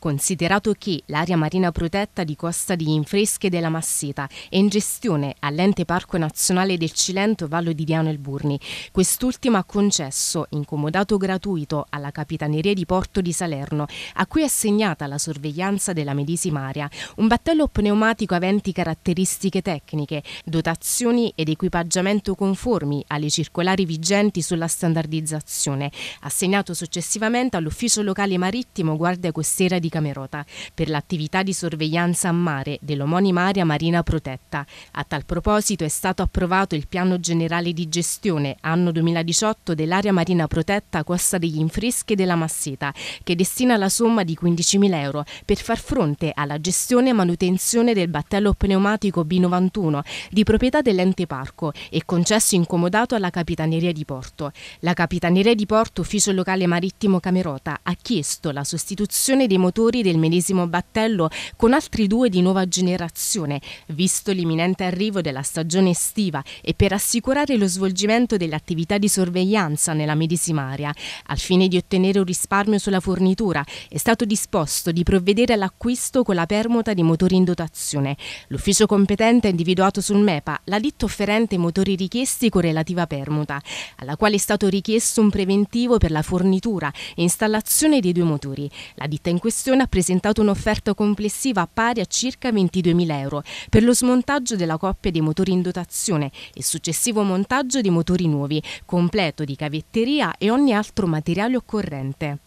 Considerato che l'area marina protetta di Costa di Infresche della Masseta è in gestione all'ente Parco Nazionale del Cilento Vallo di Diano e Burni, quest'ultima ha concesso, incomodato gratuito, alla Capitaneria di Porto di Salerno, a cui è assegnata la sorveglianza della medesima area, un battello pneumatico aventi caratteristiche tecniche, dotazioni ed equipaggiamento conformi alle circolari vigenti sulla standardizzazione, assegnato successivamente all'Ufficio Locale Marittimo Guardia Costiera di di Camerota per l'attività di sorveglianza a mare dell'omonima area marina protetta. A tal proposito è stato approvato il piano generale di gestione anno 2018 dell'area marina protetta Costa degli Infreschi e della Masseta che destina la somma di 15.000 euro per far fronte alla gestione e manutenzione del battello pneumatico B91 di proprietà dell'ente parco e concesso incomodato alla Capitaneria di Porto. La Capitaneria di Porto, ufficio locale marittimo Camerota, ha chiesto la sostituzione dei motori giocatori del medesimo battello con altri due di nuova generazione, visto l'imminente arrivo della stagione estiva e per assicurare lo svolgimento delle attività di sorveglianza nella medesima area. Al fine di ottenere un risparmio sulla fornitura è stato disposto di provvedere all'acquisto con la permuta di motori in dotazione. L'ufficio competente ha individuato sul MEPA la ditta offerente i motori richiesti con relativa permuta, alla quale è stato richiesto un preventivo per la fornitura e installazione dei due motori. La ditta in questione Commissione ha presentato un'offerta complessiva pari a circa 22.000 euro per lo smontaggio della coppia dei motori in dotazione e successivo montaggio di motori nuovi, completo di cavetteria e ogni altro materiale occorrente.